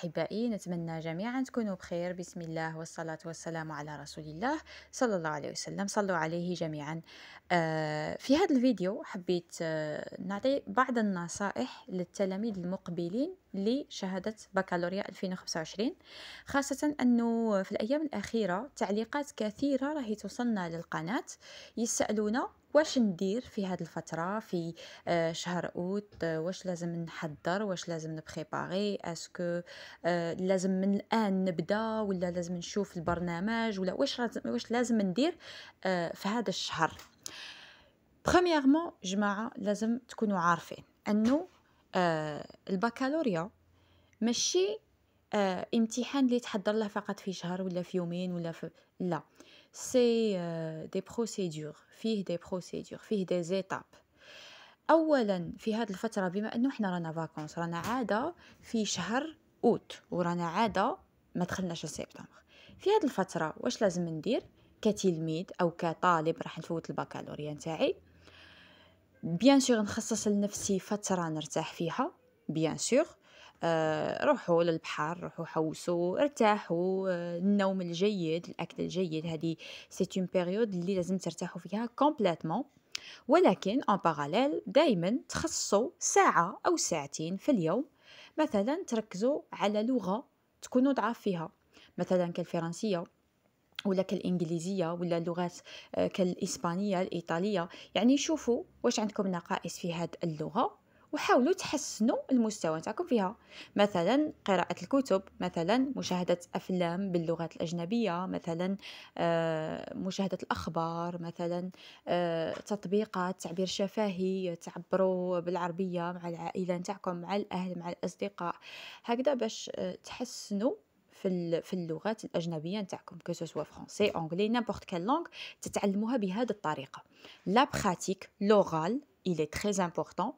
أحبائي نتمنى جميعا تكونوا بخير بسم الله والصلاة والسلام على رسول الله صلى الله عليه وسلم صلوا عليه جميعا آه، في هذا الفيديو حبيت آه، نعطي بعض النصائح للتلاميذ المقبلين لشهادة بكالوريا 2025 خاصة أنه في الأيام الأخيرة تعليقات كثيرة راهي توصلنا للقناة يسألونا واش ندير في هذه الفترة في آه، شهر أوت واش لازم نحضر واش لازم نبريباري اسكو آه، لازم من الآن نبدا ولا لازم نشوف البرنامج ولا واش واش لازم ندير آه، في هذا الشهر برومييرمون جماعة لازم تكونوا عارفين انه آه، البكالوريا ماشي آه، امتحان اللي تحضر له فقط في شهر ولا في يومين ولا في لا سي دي بروسيدور فيه دي بروسيدور فيه دي زيتاب اولا في هذه الفتره بما انه حنا رانا فاكونس رانا عاده في شهر اوت ورانا عاده ما دخلناش سبتمبر في هذه الفتره واش لازم ندير كتلميذ او كطالب راح نفوت البكالوريا نتاعي بيان سور نخصص لنفسي فتره نرتاح فيها بيان سور آه، روحوا للبحر روحوا حوسوا ارتاحوا آه، النوم الجيد الاكل الجيد هذه سي اون بيريود اللي لازم ترتاحوا فيها كومبليتوم ولكن اون باراليل دائما تخصصوا ساعه او ساعتين في اليوم مثلا تركزوا على لغه تكونوا ضعاف فيها مثلا كالفرنسيه ولا كالانجليزيه ولا اللغات آه، كالاسبانيه الايطاليه يعني شوفوا واش عندكم نقائص في هذه اللغه وحاولوا تحسنوا المستوى نتاعكم فيها مثلا قراءة الكتب مثلا مشاهدة أفلام باللغات الأجنبية مثلا آه، مشاهدة الأخبار مثلا آه، تطبيقات تعبير شفاهي تعبروا بالعربية مع العائلة نتاعكم مع الأهل مع الأصدقاء هكذا باش تحسنوا dans vos langues étrangères, que ce soit français, anglais, n'importe quelle langue, vous les apprenez de cette façon. La pratique, l'oral, il est très important.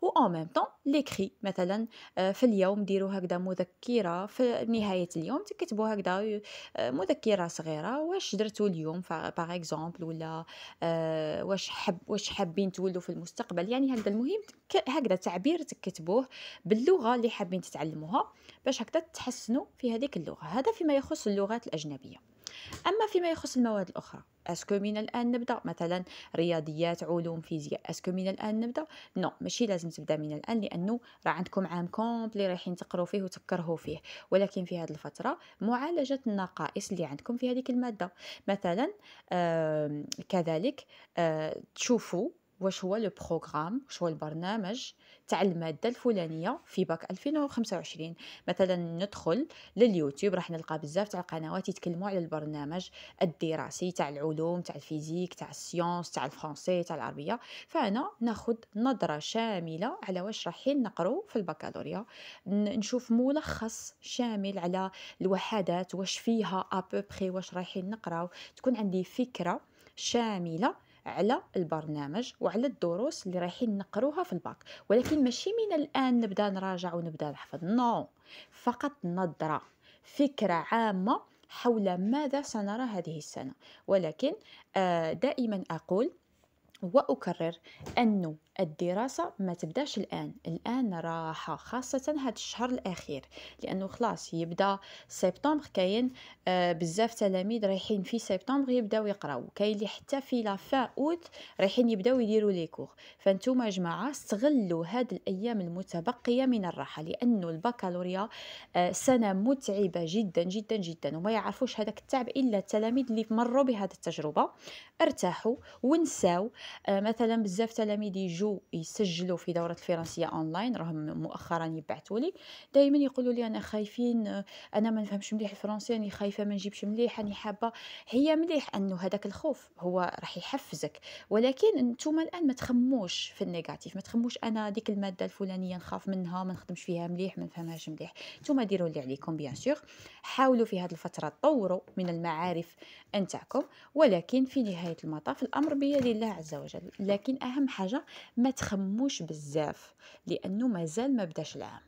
وأو ميم طون ليكري مثلا في اليوم ديروا هكذا مذكرة في نهاية اليوم تكتبوا هكذا آه، مذكرة صغيرة واش درتوا اليوم باغ اكزومبل ولا آه، واش حب واش حابين تولوا في المستقبل يعني هكذا المهم هكذا تعبير تكتبوه باللغة اللي حابين تتعلموها باش هكذا تحسنوا في هذيك اللغة هذا فيما يخص اللغات الأجنبية أما فيما يخص المواد الأخرى اسكو من الان نبدا مثلا رياضيات علوم فيزياء اسكو من الان نبدا نو ماشي لازم تبدا من الان لانه راه عندكم عام كومبلي رايحين تقروا فيه وتكرهوا فيه ولكن في هذه الفتره معالجه النقائص اللي عندكم في هذه الماده مثلا آه كذلك آه تشوفوا واش هو لو بروغرام واش هو البرنامج تاع الماده الفلانيه في باك 2025 مثلا ندخل لليوتيوب راح نلقى بزاف تاع القنوات يتكلموا على البرنامج الدراسي تاع العلوم تاع الفيزيك تاع السيونس تاع الفرنسي تاع العربيه فانا ناخذ نظره شامله على واش رايحين نقرو في البكالوريا نشوف ملخص شامل على الوحدات واش فيها ابوبخي واش رايحين نقراو تكون عندي فكره شامله على البرنامج وعلى الدروس اللي رايحين نقروها في الباك ولكن ماشي من الان نبدا نراجع ونبدا نحفظ نو no. فقط نظره فكره عامه حول ماذا سنرى هذه السنه ولكن آه، دائما اقول وأكرر أنه الدراسة ما تبداش الآن الآن راحة خاصة هذا الشهر الأخير لأنه خلاص يبدأ سبتمبر كاين آه، بزاف تلاميذ رايحين في سبتمبر يبداو يقراو كاين اللي حتى في لافان اوت رايحين يبداو يديروا لي كور فانتم يا جماعة استغلوا هاد الأيام المتبقية من الراحة لأنه البكالوريا آه، سنة متعبة جدا جدا جدا وما يعرفوش هذاك التعب إلا التلاميذ اللي مروا بهذه التجربة ارتاحوا ونساو آه، مثلا بزاف تلاميذ يجوا يسجلوا في دوره الفرنسيه اونلاين راهم مؤخرا يبعثوا لي دائما يقولوا لي انا خايفين آه، انا ما نفهمش مليح الفرنسيه راني خايفه ما نجيبش مليح راني حابه هي مليح انه هذاك الخوف هو راح يحفزك ولكن انتم الان ما تخموش في النيجاتيف ما تخموش انا ديك الماده الفلانيه نخاف منها ما نخدمش فيها مليح ما نفهمهاش مليح نتوما ديروا اللي عليكم بيان سيغ حاولوا في هذه الفتره تطوروا من المعارف نتاعكم ولكن في نهايه المطاف الامر بيد الله عز وجل وجل لكن اهم حاجه ما تخموش بزاف لانه مازال ما بداش العام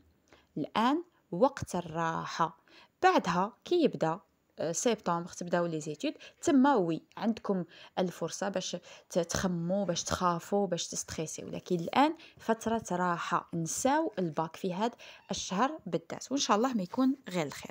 الان وقت الراحه بعدها كي يبدا آه، سبتمبر تبداو لي زيتود تما وي عندكم الفرصه باش تخمو باش تخافوا باش تستريسيو لكن الان فتره راحه نساو الباك في هاد الشهر بالذات وان شاء الله ما يكون غير الخير